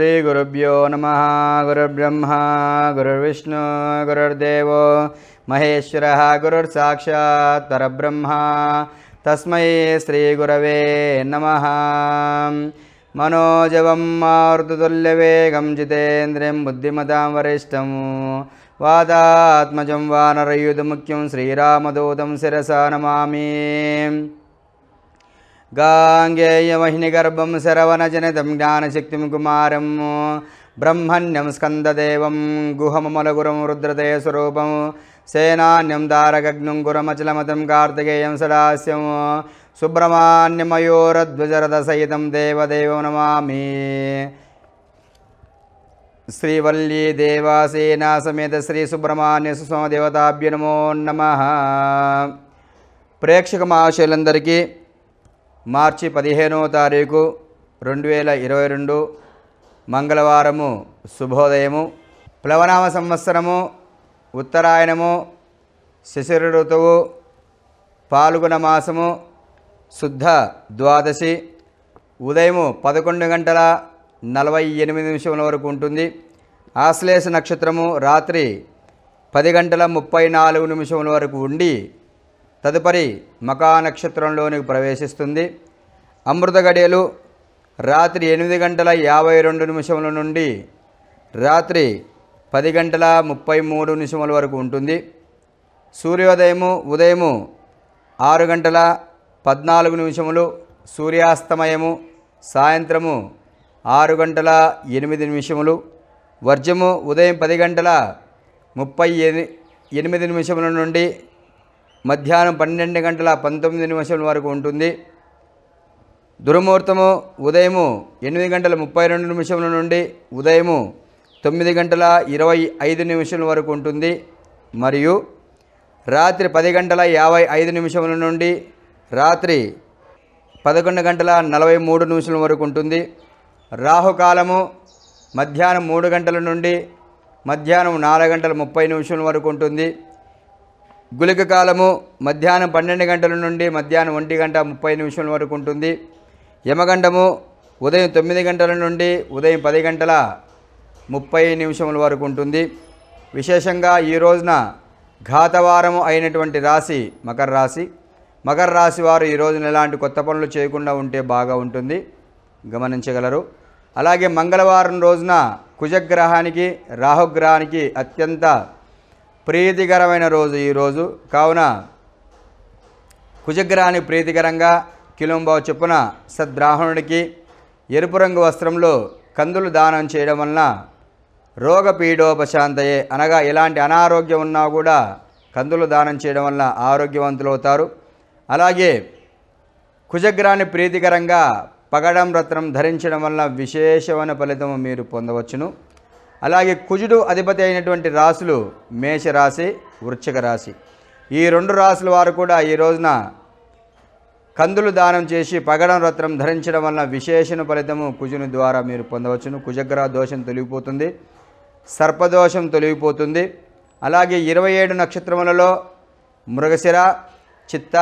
श्रीगुरुभ्यो नमः गुरुर्ब्रह्मा गुरुर्विष्णु गुरुर्देवो महेश्वरः गुरुर्साक्षात् परब्रह्मा तस्मै श्रीगुरवे नमः मनोजवं मारुतुल्यवेगं जितेन्द्रियं बुद्धिमतां वरिष्ठं वादात्मजं वानरयुदमुख्यं श्रीरामदूतं शिरसा नमामि गाङ्गेयमहिनिगर्भं शरवनजनितं ज्ञानशक्तिं कुमारं ब्रह्मण्यं स्कन्ददेवं गुहममलगुरं रुद्रदेवस्वरूपं सेनान्यं दारकग्नुं गुरमचलमतं कार्तिकेयं सदास्यं सुब्रह्मण्यमयोरध्वजरदसहितं देवदेवं नमामि श्रीवल्लीदेवासेना समेत श्रीसुब्रह्मण्य नमो नमः प्रेक्षकमाशयलरिकी మార్చి పదిహేనవ తారీఖు రెండు వేల ఇరవై రెండు మంగళవారము శుభోదయము ప్లవనామ సంవత్సరము ఉత్తరాయణము శిశిర ఋతువు పాల్గొన మాసము శుద్ధ ద్వాదశి ఉదయము పదకొండు గంటల నలభై ఎనిమిది నిమిషముల వరకు ఉంటుంది ఆశ్లేష నక్షత్రము రాత్రి పది గంటల ముప్పై నాలుగు నిమిషముల వరకు ఉండి తదుపరి మకా నక్షత్రంలోనికి ప్రవేశిస్తుంది అమృత గడియలు రాత్రి ఎనిమిది గంటల యాభై రెండు నిమిషముల నుండి రాత్రి పది గంటల ముప్పై మూడు నిమిషముల వరకు ఉంటుంది సూర్యోదయము ఉదయము ఆరు గంటల పద్నాలుగు నిమిషములు సూర్యాస్తమయము సాయంత్రము ఆరు గంటల ఎనిమిది నిమిషములు వర్జము ఉదయం పది గంటల ముప్పై ఎనిమిది నిమిషముల నుండి మధ్యాహ్నం పన్నెండు గంటల పంతొమ్మిది నిమిషం వరకు ఉంటుంది దుర్ముహూర్తము ఉదయము ఎనిమిది గంటల ముప్పై రెండు నిమిషముల నుండి ఉదయము తొమ్మిది గంటల ఇరవై ఐదు నిమిషముల వరకు ఉంటుంది మరియు రాత్రి పది గంటల యాభై ఐదు నిమిషముల నుండి రాత్రి పదకొండు గంటల నలభై మూడు నిమిషం వరకు ఉంటుంది రాహుకాలము మధ్యాహ్నం మూడు గంటల నుండి మధ్యాహ్నం నాలుగు గంటల ముప్పై నిమిషం వరకు ఉంటుంది గుళిక కాలము మధ్యాహ్నం పన్నెండు గంటల నుండి మధ్యాహ్నం ఒంటి గంట ముప్పై నిమిషముల వరకు ఉంటుంది యమగండము ఉదయం తొమ్మిది గంటల నుండి ఉదయం పది గంటల ముప్పై నిమిషముల వరకు ఉంటుంది విశేషంగా ఈ రోజున ఘాతవారము అయినటువంటి రాశి మకర రాశి మకర రాశి వారు ఈ రోజున ఎలాంటి కొత్త పనులు చేయకుండా ఉంటే బాగా ఉంటుంది గమనించగలరు అలాగే మంగళవారం రోజున కుజగ్రహానికి రాహుగ్రహానికి అత్యంత ప్రీతికరమైన రోజు ఈరోజు కావున కుజగ్రహాన్ని ప్రీతికరంగా కిలోంబావు చొప్పున సద్బ్రాహ్మణుడికి ఎరుపు రంగు వస్త్రంలో కందులు దానం చేయడం వలన రోగపీడోపశాంతయే అనగా ఎలాంటి అనారోగ్యం ఉన్నా కూడా కందులు దానం చేయడం వల్ల ఆరోగ్యవంతులు అవుతారు అలాగే కుజగ్రాన్ని ప్రీతికరంగా పగడం రత్నం ధరించడం వల్ల విశేషమైన ఫలితం మీరు పొందవచ్చును అలాగే కుజుడు అధిపతి అయినటువంటి రాశులు మేషరాశి వృక్షక రాశి ఈ రెండు రాసుల వారు కూడా ఈ రోజున కందులు దానం చేసి పగడం రత్నం ధరించడం వలన విశేషణ ఫలితము కుజుని ద్వారా మీరు పొందవచ్చును కుజగ్రహ దోషం తొలగిపోతుంది సర్పదోషం తొలగిపోతుంది అలాగే ఇరవై ఏడు నక్షత్రములలో మృగశిర చిత్త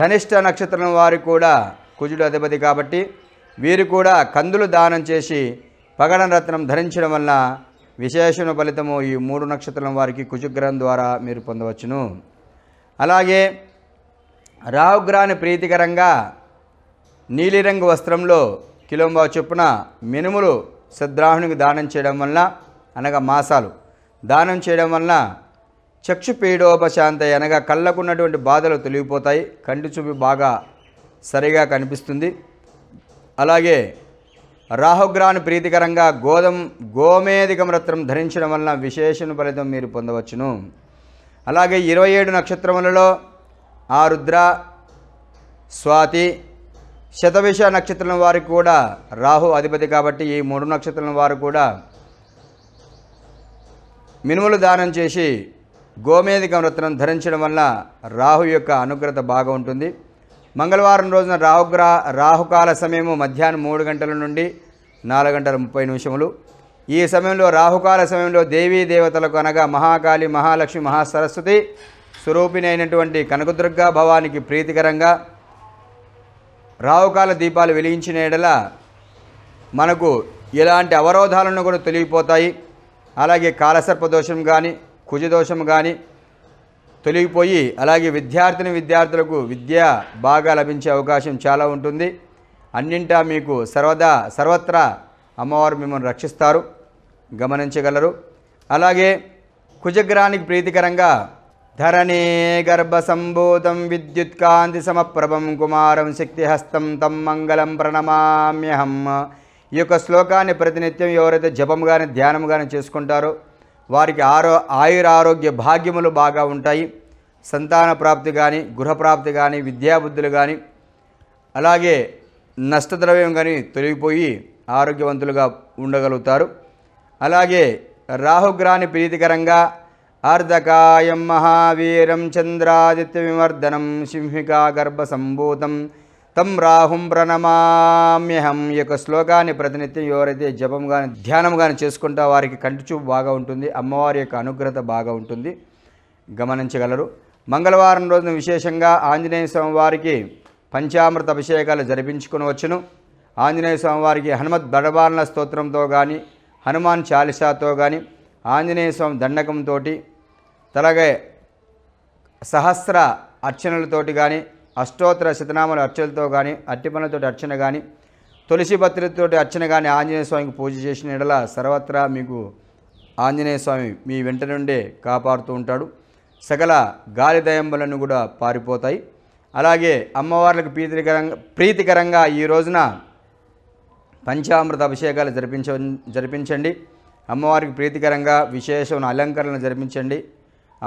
ధనిష్ట నక్షత్రం వారు కూడా కుజుడు అధిపతి కాబట్టి వీరు కూడా కందులు దానం చేసి పగడ రత్నం ధరించడం వల్ల విశేషణ ఫలితము ఈ మూడు నక్షత్రం వారికి కుజుగ్రహం ద్వారా మీరు పొందవచ్చును అలాగే రాహుగ్రహాన్ని ప్రీతికరంగా నీలిరంగు వస్త్రంలో కిలోంబా చొప్పున మినుములు సద్రాహునికి దానం చేయడం వలన అనగా మాసాలు దానం చేయడం వలన చక్షు పీడోపశాంత అనగా కళ్ళకున్నటువంటి బాధలు తొలగిపోతాయి కంటి చూపు బాగా సరిగా కనిపిస్తుంది అలాగే రాహుగ్రహాన్ని ప్రీతికరంగా గోధం గోమేధికమరత్నం ధరించడం వలన విశేషణ ఫలితం మీరు పొందవచ్చును అలాగే ఇరవై ఏడు నక్షత్రములలో ఆరుద్ర స్వాతి శతవిష నక్షత్రం వారికి కూడా రాహు అధిపతి కాబట్టి ఈ మూడు నక్షత్రం వారు కూడా మినుములు దానం చేసి గోమేధిక రత్నం ధరించడం వల్ల రాహు యొక్క అనుగ్రత బాగా ఉంటుంది మంగళవారం రోజున రాహుగ్రహ రాహుకాల సమయము మధ్యాహ్నం మూడు గంటల నుండి నాలుగు గంటల ముప్పై నిమిషములు ఈ సమయంలో రాహుకాల సమయంలో దేవీ దేవతలకు అనగా మహాకాళి మహాలక్ష్మి మహాసరస్వతి స్వరూపిణైనటువంటి కనకదుర్గా భవానికి ప్రీతికరంగా రాహుకాల దీపాలు వెలిగించిన ఎడల మనకు ఎలాంటి అవరోధాలను కూడా తెలిగిపోతాయి అలాగే కాలసర్పదోషం కానీ కుజదోషం కానీ తొలగిపోయి అలాగే విద్యార్థిని విద్యార్థులకు విద్య బాగా లభించే అవకాశం చాలా ఉంటుంది అన్నింటా మీకు సర్వదా సర్వత్రా అమ్మవారు మిమ్మల్ని రక్షిస్తారు గమనించగలరు అలాగే కుజగ్రానికి ప్రీతికరంగా ధరణే విద్యుత్ విద్యుత్కాంతి సమప్రభం కుమారం శక్తిహస్తం తం మంగళం ప్రణమామ్యహం ఈ యొక్క శ్లోకాన్ని ప్రతినిత్యం ఎవరైతే జపం కానీ ధ్యానం కానీ చేసుకుంటారో వారికి ఆరో ఆయురారోగ్య భాగ్యములు బాగా ఉంటాయి సంతాన ప్రాప్తి కానీ గృహప్రాప్తి కానీ విద్యాబుద్ధులు కానీ అలాగే నష్టద్రవ్యం కానీ తొలగిపోయి ఆరోగ్యవంతులుగా ఉండగలుగుతారు అలాగే రాహుగ్రాని ప్రీతికరంగా అర్ధకాయం మహావీరం చంద్రాదిత్య విమర్దనం సింహికా సంభూతం తం రాహుం ప్రణమామ్యహం ఈ యొక్క శ్లోకాన్ని ప్రతినిత్యం ఎవరైతే జపం కానీ ధ్యానం కానీ చేసుకుంటా వారికి కంటి చూపు బాగా ఉంటుంది అమ్మవారి యొక్క అనుగ్రహత బాగా ఉంటుంది గమనించగలరు మంగళవారం రోజున విశేషంగా ఆంజనేయ స్వామి వారికి పంచామృత అభిషేకాలు జరిపించుకుని వచ్చును ఆంజనేయ స్వామి వారికి హనుమత్ దడబాలన స్తోత్రంతో కానీ హనుమాన్ చాలిసాతో కానీ ఆంజనేయ స్వామి దండకంతో అలాగే సహస్ర అర్చనలతోటి కానీ అష్టోత్తర శతనామల అర్చలతో కానీ అట్టిపనులతో అర్చన కానీ తులసి భద్రతతోటి అర్చన కానీ ఆంజనేయ స్వామికి పూజ చేసిన ఎడల సర్వత్రా మీకు ఆంజనేయ స్వామి మీ వెంట నుండే కాపాడుతూ ఉంటాడు సకల గాలి దయంబలను కూడా పారిపోతాయి అలాగే అమ్మవార్లకు ప్రీతికరంగా ప్రీతికరంగా ఈ రోజున పంచామృత అభిషేకాలు జరిపించ జరిపించండి అమ్మవారికి ప్రీతికరంగా విశేషమైన అలంకరణ జరిపించండి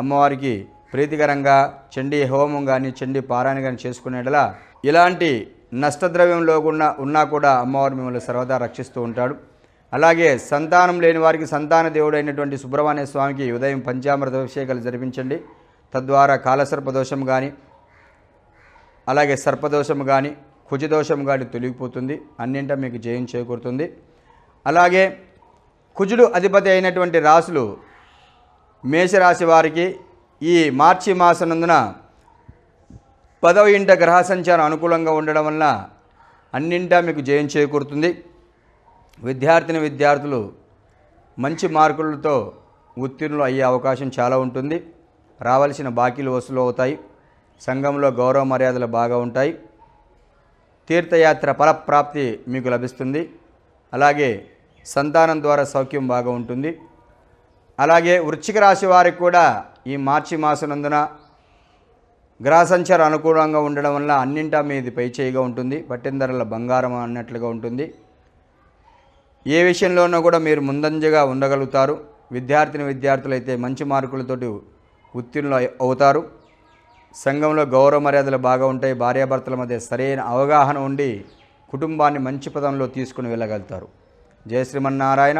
అమ్మవారికి ప్రీతికరంగా చండి హోమం కానీ చండి పారాయణ కానీ చేసుకునేటలా ఇలాంటి నష్టద్రవ్యంలో ఉన్న ఉన్నా కూడా అమ్మవారు మిమ్మల్ని సర్వదా రక్షిస్తూ ఉంటాడు అలాగే సంతానం లేని వారికి సంతాన దేవుడైనటువంటి సుబ్రహ్మణ్య స్వామికి ఉదయం పంచామృత అభిషేకాలు జరిపించండి తద్వారా కాలసర్పదోషం కానీ అలాగే సర్పదోషం కానీ కుజదోషం కానీ తొలగిపోతుంది అన్నింట మీకు జయం చేకూరుతుంది అలాగే కుజుడు అధిపతి అయినటువంటి రాసులు మేషరాశి వారికి ఈ మార్చి మాసనందున పదవ ఇంట గ్రహ సంచారం అనుకూలంగా ఉండడం వల్ల అన్నింటా మీకు జయం చేకూరుతుంది విద్యార్థిని విద్యార్థులు మంచి మార్కులతో ఉత్తీర్ణులు అయ్యే అవకాశం చాలా ఉంటుంది రావాల్సిన బాకీలు వసూలు అవుతాయి సంఘంలో గౌరవ మర్యాదలు బాగా ఉంటాయి తీర్థయాత్ర ఫలప్రాప్తి మీకు లభిస్తుంది అలాగే సంతానం ద్వారా సౌఖ్యం బాగా ఉంటుంది అలాగే వృశ్చిక రాశి వారికి కూడా ఈ మార్చి మాసనందున గ్రహ సంచారం అనుకూలంగా ఉండడం వల్ల అన్నింటా మీది చేయిగా ఉంటుంది పట్టిందరల బంగారం అన్నట్లుగా ఉంటుంది ఏ విషయంలోనూ కూడా మీరు ముందంజగా ఉండగలుగుతారు విద్యార్థిని విద్యార్థులైతే మంచి మార్కులతోటి ఉత్తీర్ణులు అవుతారు సంఘంలో గౌరవ మర్యాదలు బాగా ఉంటాయి భార్యాభర్తల మధ్య సరైన అవగాహన ఉండి కుటుంబాన్ని మంచి పదంలో తీసుకుని వెళ్ళగలుగుతారు జయ శ్రీమన్నారాయణ